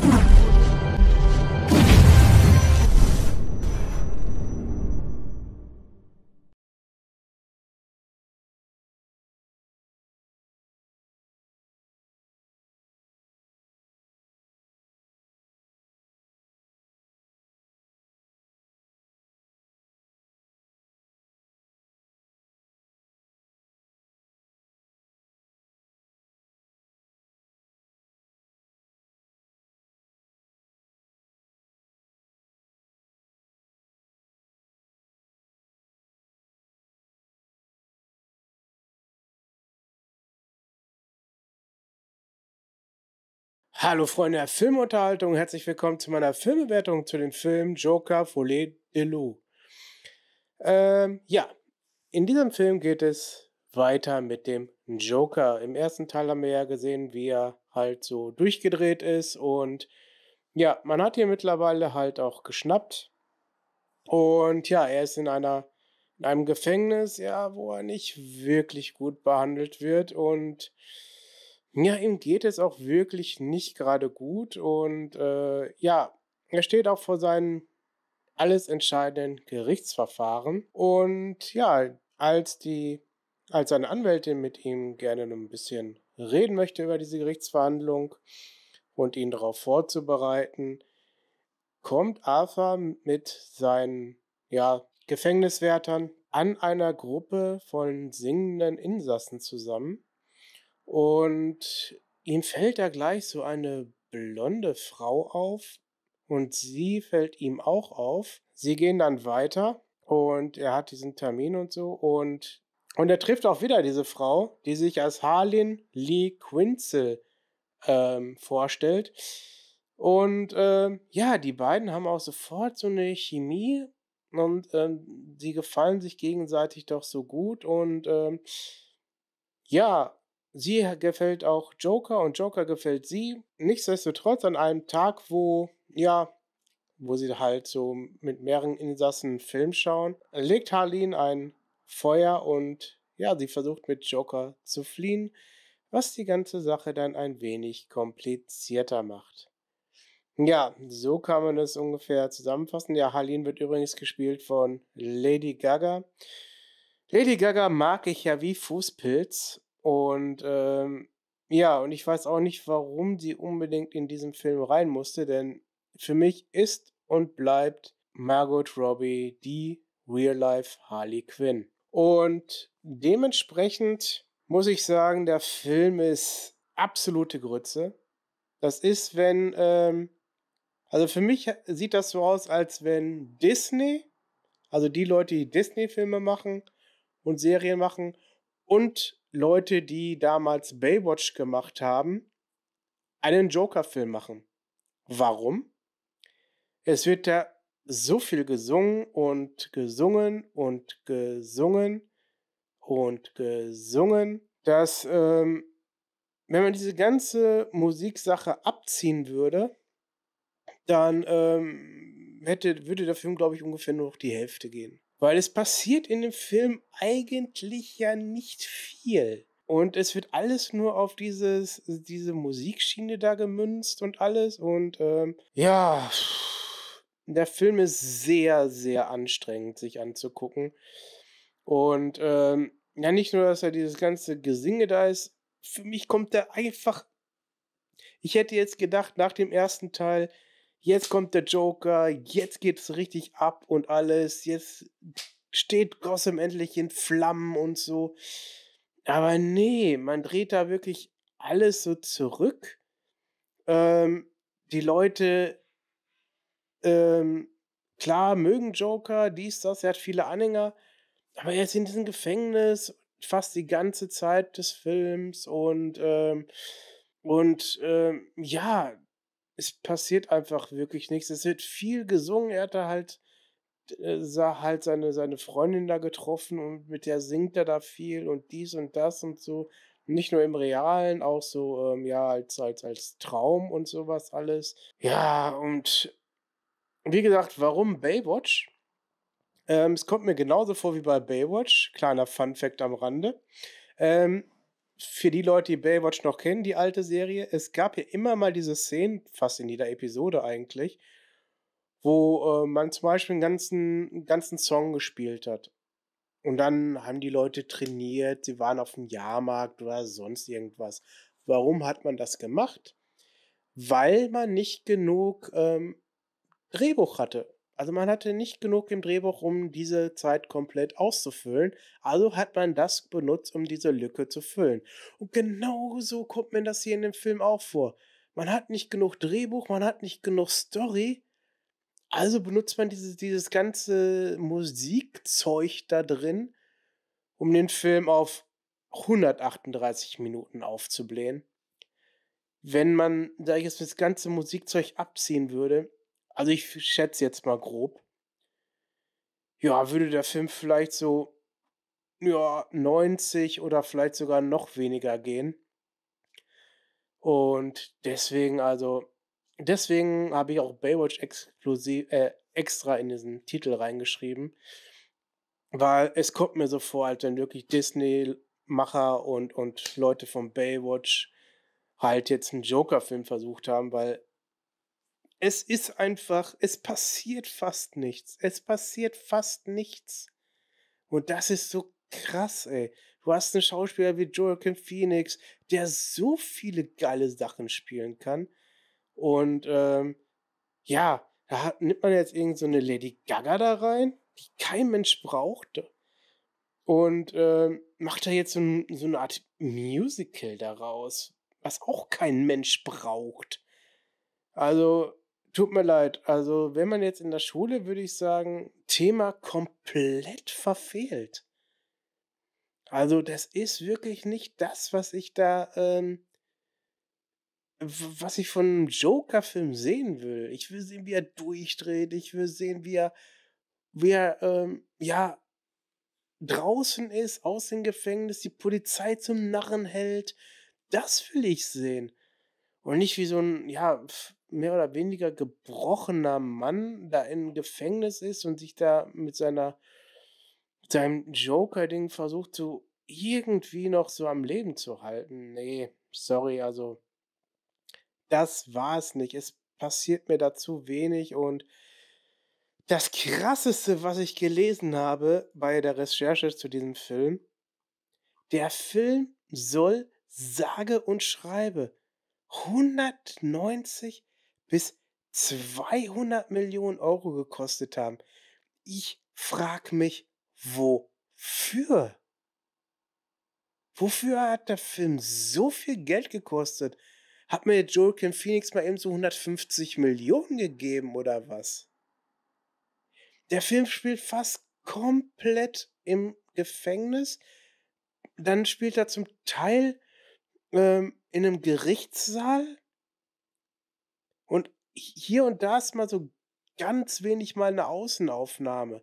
Come on. Hallo Freunde der Filmunterhaltung, herzlich willkommen zu meiner Filmbewertung zu dem Film Joker Follet de Loup. Ähm, ja, in diesem Film geht es weiter mit dem Joker. Im ersten Teil haben wir ja gesehen, wie er halt so durchgedreht ist und ja, man hat ihn mittlerweile halt auch geschnappt. Und ja, er ist in einer in einem Gefängnis, ja, wo er nicht wirklich gut behandelt wird und ja, ihm geht es auch wirklich nicht gerade gut und äh, ja, er steht auch vor seinem alles entscheidenden Gerichtsverfahren und ja, als die als seine Anwältin mit ihm gerne ein bisschen reden möchte über diese Gerichtsverhandlung und ihn darauf vorzubereiten, kommt Arthur mit seinen ja, Gefängniswärtern an einer Gruppe von singenden Insassen zusammen und ihm fällt da gleich so eine blonde Frau auf und sie fällt ihm auch auf. Sie gehen dann weiter und er hat diesen Termin und so und und er trifft auch wieder diese Frau, die sich als Harlin Lee Quinzel ähm, vorstellt. Und ähm, ja, die beiden haben auch sofort so eine Chemie und ähm, sie gefallen sich gegenseitig doch so gut und ähm, ja, sie gefällt auch Joker und Joker gefällt sie. Nichtsdestotrotz an einem Tag, wo, ja, wo sie halt so mit mehreren Insassen einen Film schauen, legt Harleen ein Feuer und ja, sie versucht mit Joker zu fliehen, was die ganze Sache dann ein wenig komplizierter macht. Ja, so kann man das ungefähr zusammenfassen. Ja, Harleen wird übrigens gespielt von Lady Gaga. Lady Gaga mag ich ja wie Fußpilz und ähm, ja, und ich weiß auch nicht, warum sie unbedingt in diesen Film rein musste, denn für mich ist und bleibt Margot Robbie die Real-Life Harley Quinn. Und dementsprechend muss ich sagen, der Film ist absolute Grütze. Das ist, wenn, ähm, also für mich sieht das so aus, als wenn Disney, also die Leute, die Disney-Filme machen und Serien machen, und Leute, die damals Baywatch gemacht haben, einen Joker-Film machen. Warum? Es wird da so viel gesungen und gesungen und gesungen und gesungen, dass ähm, wenn man diese ganze Musiksache abziehen würde, dann ähm, hätte, würde der Film, glaube ich, ungefähr nur noch die Hälfte gehen weil es passiert in dem Film eigentlich ja nicht viel. Und es wird alles nur auf dieses, diese Musikschiene da gemünzt und alles. Und ähm, ja, der Film ist sehr, sehr anstrengend, sich anzugucken. Und ähm, ja, nicht nur, dass da dieses ganze Gesinge da ist, für mich kommt der einfach. Ich hätte jetzt gedacht, nach dem ersten Teil, jetzt kommt der Joker, jetzt geht es richtig ab und alles, jetzt steht Gotham endlich in Flammen und so. Aber nee, man dreht da wirklich alles so zurück. Ähm, die Leute, ähm, klar, mögen Joker, dies, das, er hat viele Anhänger, aber er ist in diesem Gefängnis fast die ganze Zeit des Films und ähm, und ähm, ja, es passiert einfach wirklich nichts. Es wird viel gesungen. Er hat da halt, äh, sah halt seine, seine Freundin da getroffen und mit der singt er da viel und dies und das und so. Nicht nur im Realen, auch so, ähm, ja, als, als, als Traum und sowas alles. Ja, und wie gesagt, warum Baywatch? Ähm, es kommt mir genauso vor wie bei Baywatch. Kleiner Fun-Fact am Rande. Ähm, für die Leute, die Baywatch noch kennen, die alte Serie, es gab ja immer mal diese Szenen, fast in jeder Episode eigentlich, wo äh, man zum Beispiel einen ganzen, einen ganzen Song gespielt hat. Und dann haben die Leute trainiert, sie waren auf dem Jahrmarkt oder sonst irgendwas. Warum hat man das gemacht? Weil man nicht genug ähm, Drehbuch hatte. Also man hatte nicht genug im Drehbuch, um diese Zeit komplett auszufüllen. Also hat man das benutzt, um diese Lücke zu füllen. Und genau so kommt mir das hier in dem Film auch vor. Man hat nicht genug Drehbuch, man hat nicht genug Story. Also benutzt man dieses, dieses ganze Musikzeug da drin, um den Film auf 138 Minuten aufzublähen. Wenn man, da ich jetzt das ganze Musikzeug abziehen würde, also ich schätze jetzt mal grob, ja, würde der Film vielleicht so, ja, 90 oder vielleicht sogar noch weniger gehen. Und deswegen, also, deswegen habe ich auch Baywatch exklusiv, äh, extra in diesen Titel reingeschrieben. Weil es kommt mir so vor, als wenn wirklich Disney-Macher und, und Leute von Baywatch halt jetzt einen Joker-Film versucht haben, weil es ist einfach, es passiert fast nichts. Es passiert fast nichts. Und das ist so krass, ey. Du hast einen Schauspieler wie Joaquin Phoenix, der so viele geile Sachen spielen kann. Und ähm, ja, da hat, nimmt man jetzt irgend so eine Lady Gaga da rein, die kein Mensch brauchte. Und ähm, macht da jetzt so, so eine Art Musical daraus, was auch kein Mensch braucht. Also, tut mir leid. Also, wenn man jetzt in der Schule, würde ich sagen, Thema komplett verfehlt. Also, das ist wirklich nicht das, was ich da, ähm, was ich von einem Joker-Film sehen will. Ich will sehen, wie er durchdreht. Ich will sehen, wie er, wie er, ähm, ja, draußen ist, aus dem Gefängnis, die Polizei zum Narren hält. Das will ich sehen. Und nicht wie so ein, ja, mehr oder weniger gebrochener Mann da im Gefängnis ist und sich da mit seiner seinem Joker-Ding versucht so irgendwie noch so am Leben zu halten. Nee, sorry, also das war es nicht. Es passiert mir da zu wenig und das krasseste, was ich gelesen habe bei der Recherche zu diesem Film, der Film soll sage und schreibe 190 bis 200 Millionen Euro gekostet haben. Ich frag mich, wofür? Wofür hat der Film so viel Geld gekostet? Hat mir Joel Kim Phoenix mal eben so 150 Millionen gegeben oder was? Der Film spielt fast komplett im Gefängnis. Dann spielt er zum Teil ähm, in einem Gerichtssaal hier und da ist mal so ganz wenig mal eine Außenaufnahme.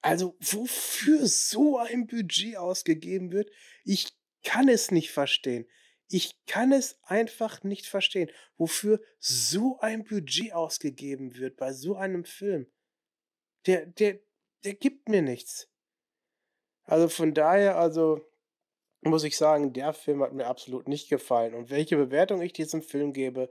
Also wofür so ein Budget ausgegeben wird, ich kann es nicht verstehen. Ich kann es einfach nicht verstehen, wofür so ein Budget ausgegeben wird bei so einem Film. Der, der, der gibt mir nichts. Also von daher, also muss ich sagen, der Film hat mir absolut nicht gefallen. Und welche Bewertung ich diesem Film gebe,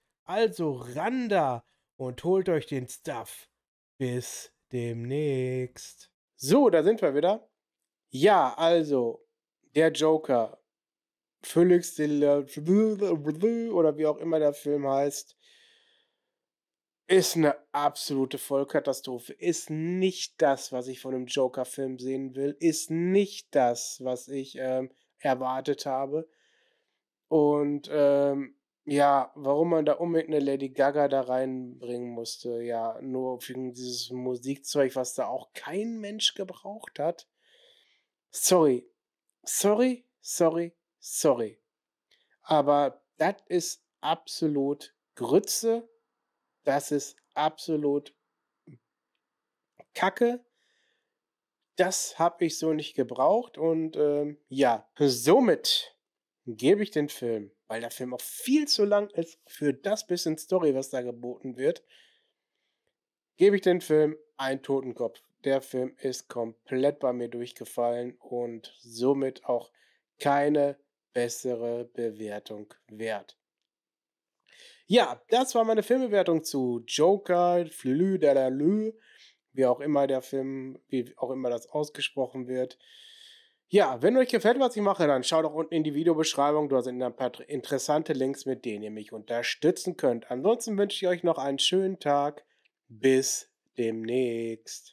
Also Randa und holt euch den Stuff. Bis demnächst. So, da sind wir wieder. Ja, also der Joker. Felix oder wie auch immer der Film heißt, ist eine absolute Vollkatastrophe. Ist nicht das, was ich von einem Joker-Film sehen will. Ist nicht das, was ich ähm, erwartet habe. Und ähm, ja, warum man da unbedingt eine Lady Gaga da reinbringen musste, ja, nur wegen dieses Musikzeug, was da auch kein Mensch gebraucht hat. Sorry, sorry, sorry, sorry. Aber das ist absolut Grütze, das ist absolut Kacke. Das habe ich so nicht gebraucht und ähm, ja, somit gebe ich den Film, weil der Film auch viel zu lang ist für das bisschen Story, was da geboten wird, gebe ich den Film einen Totenkopf. Der Film ist komplett bei mir durchgefallen und somit auch keine bessere Bewertung wert. Ja, das war meine Filmbewertung zu Joker, Flülü, Dalalü, wie auch immer der Film, wie auch immer das ausgesprochen wird. Ja, wenn euch gefällt, was ich mache, dann schaut doch unten in die Videobeschreibung. Dort sind ein paar interessante Links, mit denen ihr mich unterstützen könnt. Ansonsten wünsche ich euch noch einen schönen Tag. Bis demnächst.